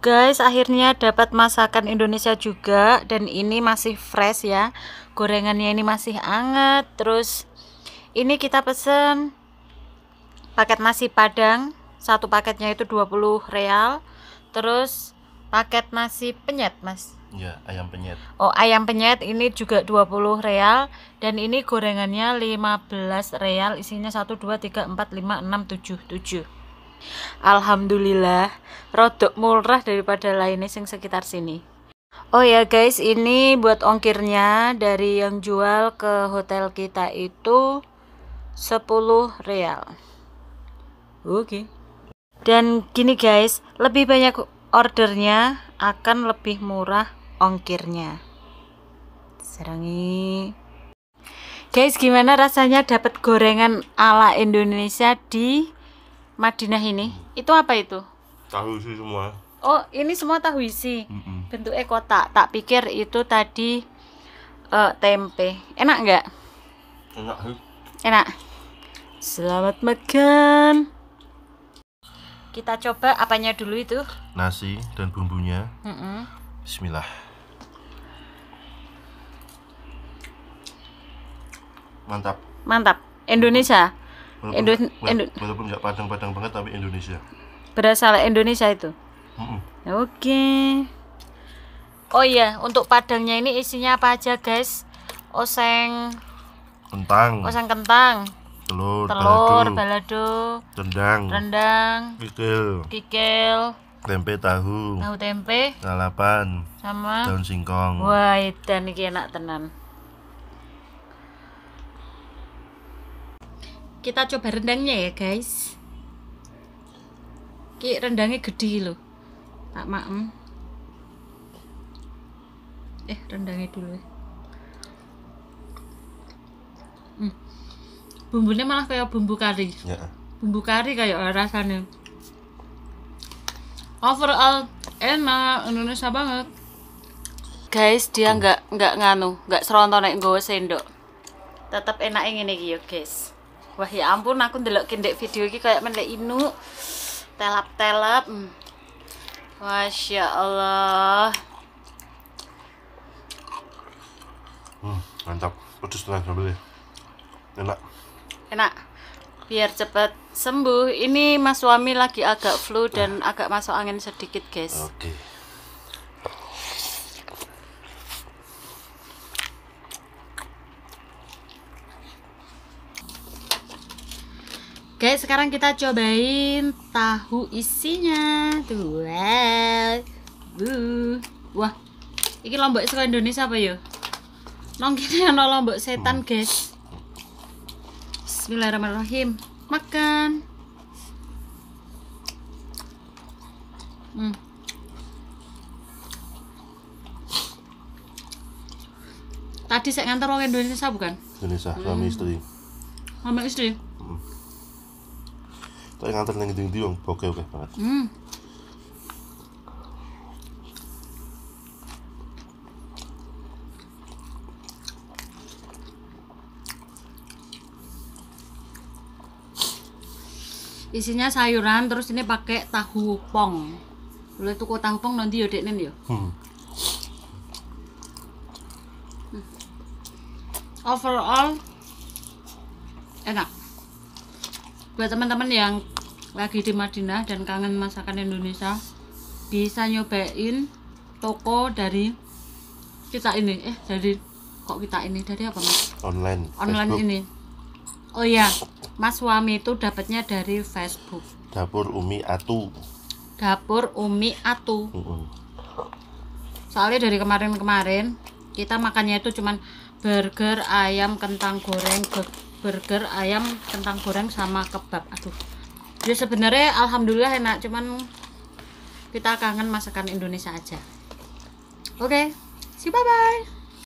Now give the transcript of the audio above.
guys akhirnya dapat masakan Indonesia juga dan ini masih fresh ya gorengannya ini masih anget terus ini kita pesen paket nasi padang satu paketnya itu 20 real terus paket nasi penyet mas ya ayam penyet oh ayam penyet ini juga 20 real dan ini gorengannya 15 real isinya 1 2 3 4 5 6 7 7 Alhamdulillah, rodok murah daripada lainnya sing sekitar sini. Oh ya guys, ini buat ongkirnya dari yang jual ke hotel kita itu 10 real. Oke. Okay. Dan gini guys, lebih banyak ordernya akan lebih murah ongkirnya. Serangi. Guys, gimana rasanya dapat gorengan ala Indonesia di Madinah ini hmm. itu apa itu tahu sih semua oh ini semua tahu isi Bentuk bentuknya kotak tak pikir itu tadi uh, tempe enak nggak enak enak selamat makan kita coba apanya dulu itu nasi dan bumbunya mm -mm. Bismillah mantap mantap Indonesia walaupun Indo walaupun nggak padang-padang banget tapi Indonesia berasal Indonesia itu mm -mm. oke okay. oh iya untuk padangnya ini isinya apa aja guys oseng kentang oseng kentang telur telur balado, balado rendang rendang kikil kikil tempe tahu tahu tempe lalapan sama daun singkong wah dan ini enak tenan kita coba rendangnya ya guys ki rendangnya gede loh tak maem eh rendangnya dulu ya. hmm. bumbunya malah kayak bumbu kari ya. bumbu kari kayak rasanya overall enak Indonesia banget guys dia hmm. nggak hmm. nggak nganu nggak seronton naik gue sendok tetap enak ini yo guys wah ya ampun aku ndelokin kendek video ini kayak menek inu telap-telap hmm. Masya Allah hmm, mantap pedes tuh sambil enak enak biar cepat sembuh ini mas suami lagi agak flu dan agak masuk angin sedikit guys oke okay. Oke, sekarang kita cobain tahu isinya. Tuh. Wow. Wah. ini lombok sekolah Indonesia apa ya? Nong kene lombok setan, hmm. guys. Bismillahirrahmanirrahim. Makan. Hmm. Tadi saya ngantar orang Indonesia bukan? Indonesia, suami hmm. istri. Suami istri. Tak nganter ning ndi-ndi oke oke banget. Hmm. Isinya sayuran terus ini pakai tahu pong. Boleh itu tahu pong nanti yo nih yo. Hmm. Overall enak buat teman-teman yang lagi di Madinah dan kangen masakan Indonesia bisa nyobain toko dari kita ini eh dari kok kita ini dari apa mas online online Facebook. ini oh ya mas suami itu dapatnya dari Facebook dapur Umi Atu dapur Umi Atu soalnya dari kemarin-kemarin kita makannya itu cuman burger ayam kentang goreng burger ayam kentang goreng sama kebab aduh ya sebenarnya alhamdulillah enak cuman kita kangen masakan Indonesia aja oke okay, see bye bye